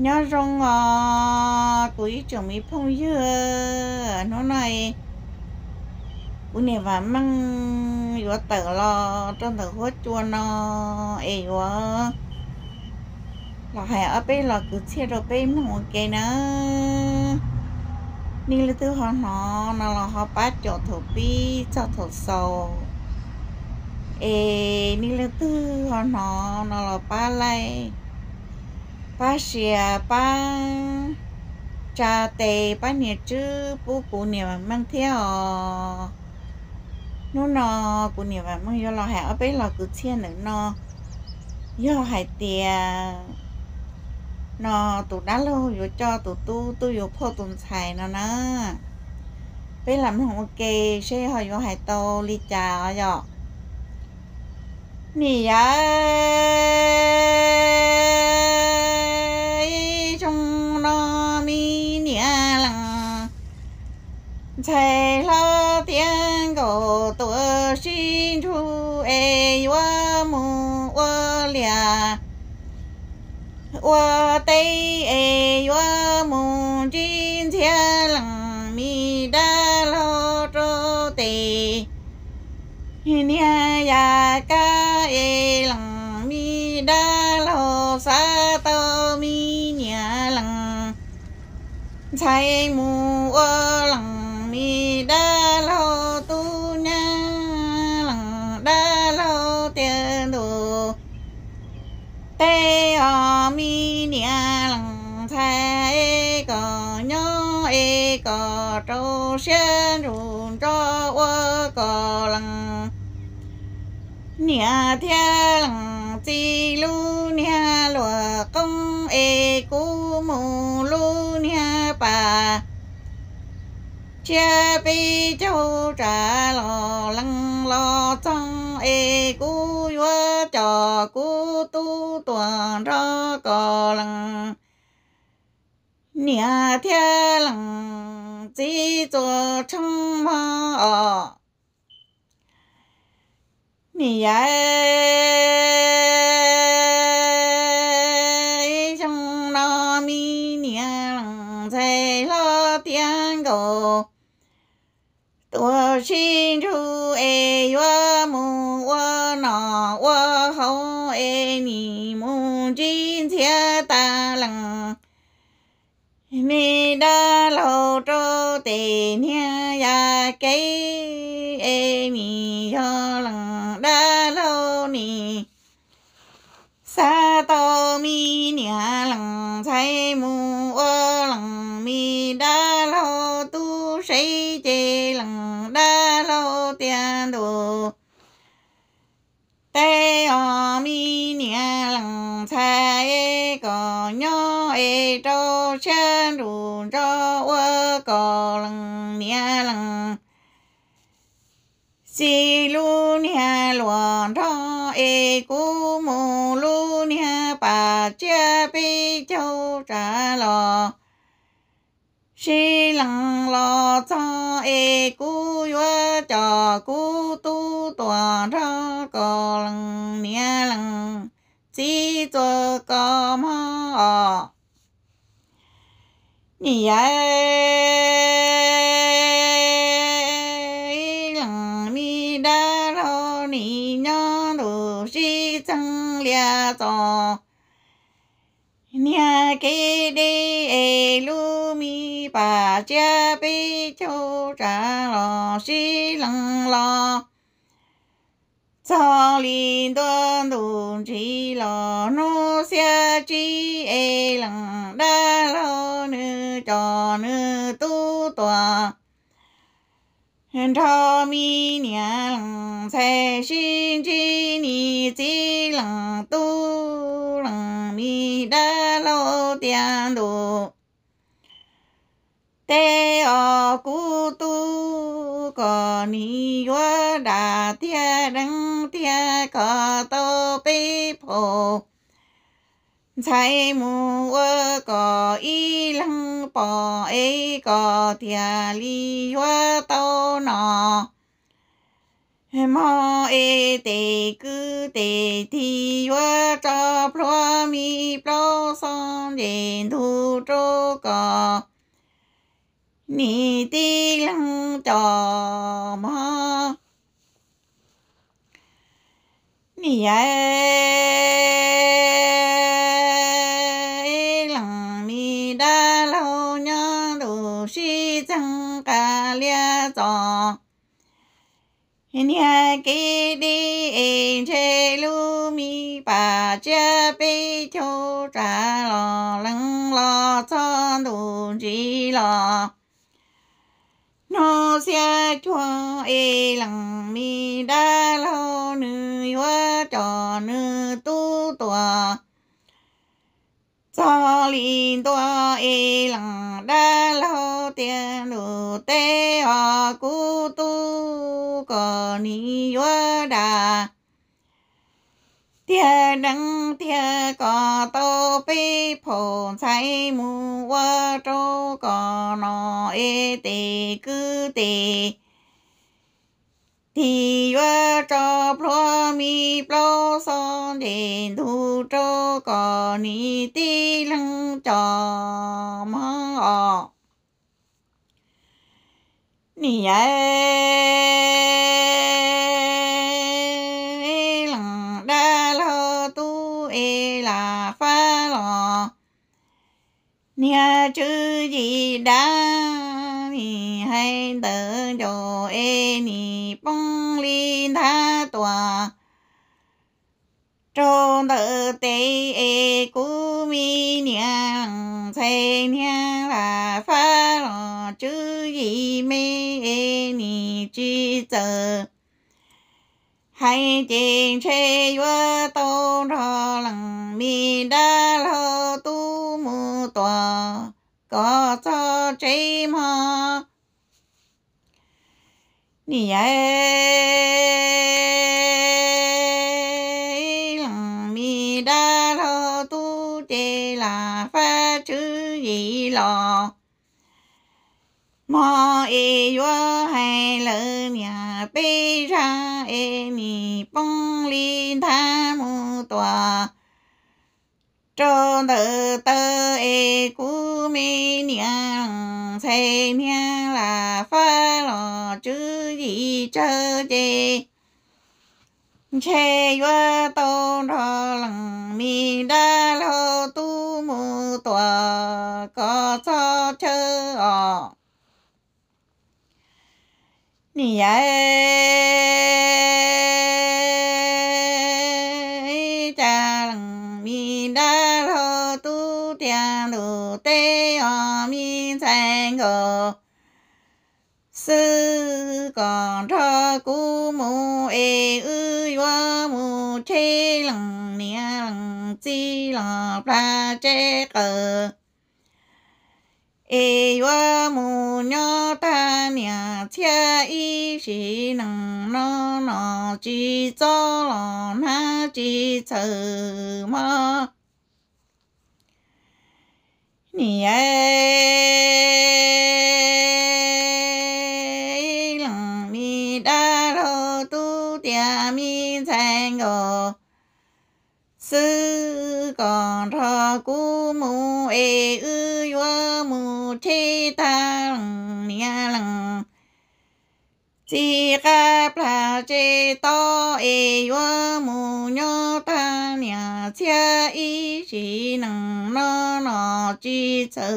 nhớ rong à tuổi chuẩn mi phong dư nó này bữa nay và măng vừa tự lo trong tự hốt chua nó ấy vừa là hay ở bên là cứ chia rồi bên nó một cái nữa nên là từ họ nó nó là họ bắt cho thổ bi cho thổ sầu ê nên là từ họ nó nó là ba lại ba xìa ba trà tề ba nhiệt chứ bố cụ niệm mang theo nó nó cụ niệm mang vô lò hạ ở bên lò cứ thiên nữa nó do hải tiền nó tụ đã lâu rồi cho tụ tu tu vô phô tụ xài nó nó bây làm không ok xe họ vô hải tô ly trà rồi nè 才了点狗多心处哎，我母我俩，我得哎，我母今天冷米的老周得，年呀个哎冷米的老啥都米年冷，才母我。mi nia lăng thái có nhớ e có trâu sen rùn cho ô có lăng nia thiên lăng chi lu nia lùa công e cú mù lu nia bà chia bi châu trả lò lăng lò trong e cú hoa cho cú tu tuần ra cò lăng nhà thiên lăng chỉ cho chung mà ở nhà trong nó mi nhà lăng dây lo tiếng cầu tôi xin chú ai hoa 我好爱你，母亲家大郎，每到老早得娘呀给爱你要郎的老你，三到米娘郎才母我郎米的老都谁家郎的老点多。tê o mi nia lăng cha e có nhó e cho chân đủ cho ua có lăng nia lăng si lu nia luon cho e cú mù lu nia bà chia bi châu trả lo si lăng lo cho e cú ua cho cú tu tòa ra có lăng nia lăng chỉ cho có mà nhỉ ai lăng mi đa lo ni nhớ đồ si chẳng lia cho nhà kê đê ê lu mi bà cha bê châu trả lo si lăng lo 草林端东起老奴下起哎郎大老女找女都多，朝米娘才心起你最郎都郎米大老点都，得哦孤独。có ni yo đà tia răng tia có tô bê phô Sai mu ơ có y lăng bò ấy có tia li yo tô nọ mô ê tê cứ tê thi yo cho pro mi pro son đền thu trô có 你的浪多么，你哎，浪你的老娘都是真个了着。nhà e kia đi em chê lu mi bà cha bê cho trả lo lắng lo cho đủ chỉ lo nó xe cho e lằng mi đa lâu nữ hoa trò nữ tu tòa cho linh tòa e lằng đa lâu tiền đủ tê hoa cú tu có ni hoa đà thiê đăng thiê có tô bê phổ cháy mù vơ trô có nó ê tê cứ tê thì vơ trò plô mi plô son đền thu trô có ni tê lăng trò mơ ọ Nhi nha chư gì đa ni hay tự cho e ni bông li tha tòa cho tờ tê e cú mi nhang say nhang là pha lo chư gì mê e ni chi tờ hay tiền chê vua tô rò lằng mi đa lo tu có cho chim mà nỉ ấy lòng mi đa lo tu chế là pha chữ gì lo mò e yo hai lỡ nhà bê ra e mi bông li tha mu tòa trô tơ tơ e cú mi niang xe nha là pha lò chứ gì chơ chê chê yo tô đo lằng mi đa lô tu mu tòa có cho chơ ọ nì ai cha lằng mi đa tiếng đủ tê ở mi thành ngờ sư còn thơ cú mù ê e ư yo mù chê lằng nia lằng chi lọ pra chê cờ ê e ta nia chia y chỉ nằng nó nó chỉ cho lọ na chỉ chờ mơ sư còn thọ cú mù ê ư yo mù ta lăng nia lăng chỉ ca pra chê to ê yo mù ta nia chia y chi chở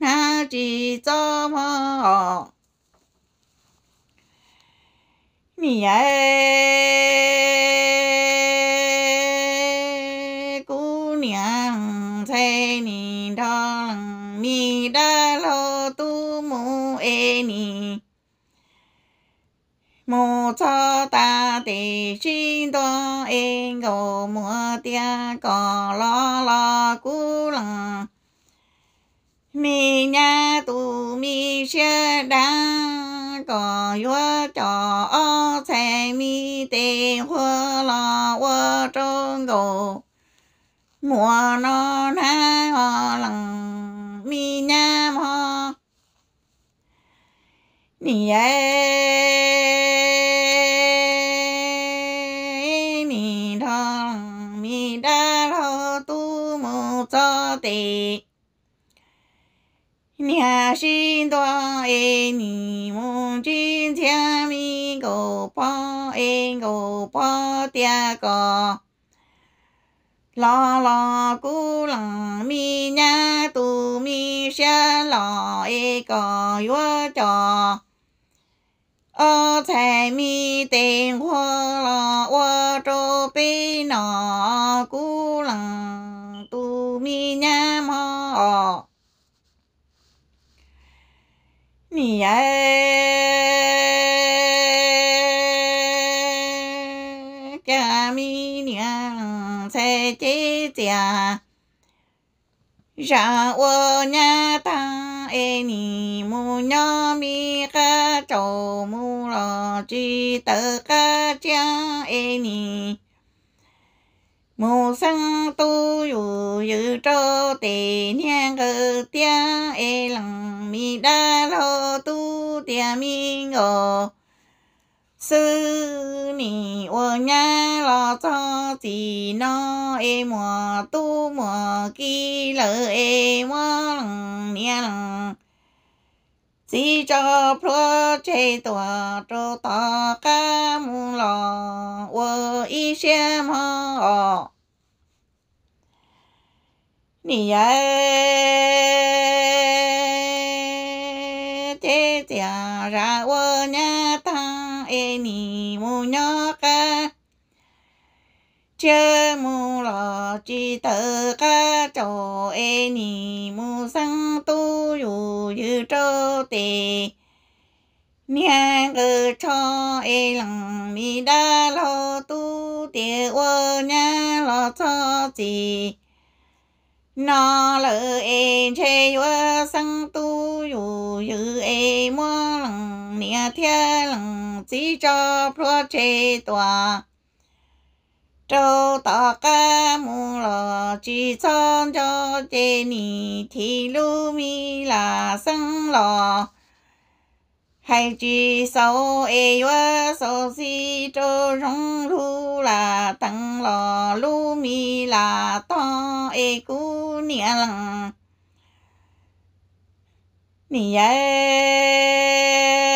na chi cho mơ mì ấy cô 娘在你当你的老祖母爱你。莫操大地心多哎，我莫点高老老姑郎。mi nha tu mi xe đa có yo cho o xe mi tê hoa lo hoa trông gồ mùa nó na ho lăng mi nha ho ni ai ni thong mi đa lo tu mu cho tê 还心多爱你梦军甜蜜，狗帮，哎狗帮点个。老老古郎明年多米些老一个月假，我才没等我了，我准备老古郎多米年。你哎，家米娘在姐家，让我娘当哎你母娘咪个周母老几得个家哎你。cho mi 母生都有有朝得两个爹，哎，郎咪大老都爹咪哦。sư ni ô nha lo cho chị nó em mùa tu mùa kia lỡ em mùa lằng nha lằng Si cho pro chế tòa cho ta ca mu lò wo y xem ho ni ya chế ra wo nhà ta e ni mu nhỏ ca chơ mu lo chỉ tơ ca cho e ni mu sang tu yu yu cho tê nhà ngờ cho e lăng mi đa lo tu tê wo nhà lo cho chị nó lỡ e chê wo sang tu yu yu e mo lăng nia thia lăng chỉ cho pro chê tòa 周大干木罗吉仓周杰尼提鲁米拉僧罗，海吉手哎月手西周荣路啦登罗鲁米拉当哎姑娘，你耶。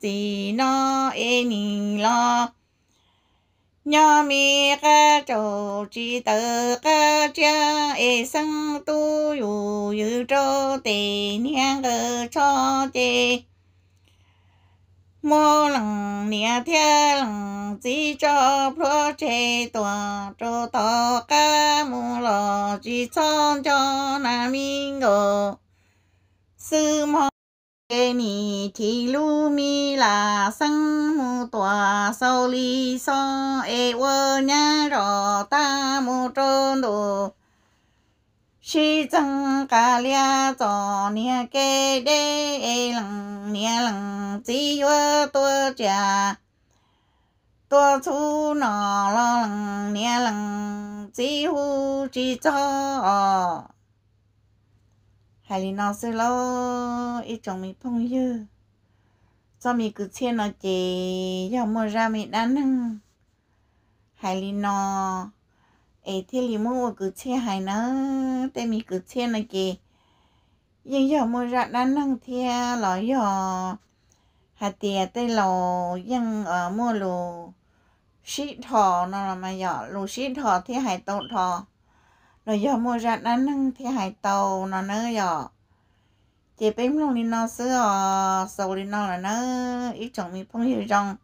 chỉ nó ê nì lo nhớ mi ca trâu chỉ tờ ca cha ê sang tu yu yu trâu tê niang ca cho tê mô lăng nia thia lăng chỉ cho pro chê tòa trâu tò ca mù lò chỉ cho cho nam mi ngô sư mô 给你提路米拉生木多手里上哎我娘绕大木中路，是真个俩早年给的哎冷年冷只有多家，多出那冷年冷只乎只早。ฮลนอสลอีจงมีพงยืจอมีกุเชนอเจยอมรามีนั้นนฮลนอเอที่ลิมูกุเชหายนะแต่มีกุเชนอเจยังยอมรานั้นนั่งเทียลอยอฮาเตียแต่เรายังเอ่อมัวลูชิทอนอรมาหยอลูชิทอที่หายตทอ rồi giờ mua ra đánh nâng thì hải tàu nó nữa giờ chị bếm luôn đi nó xưa sầu đi nó là nó ít chồng mi phong hiểu rong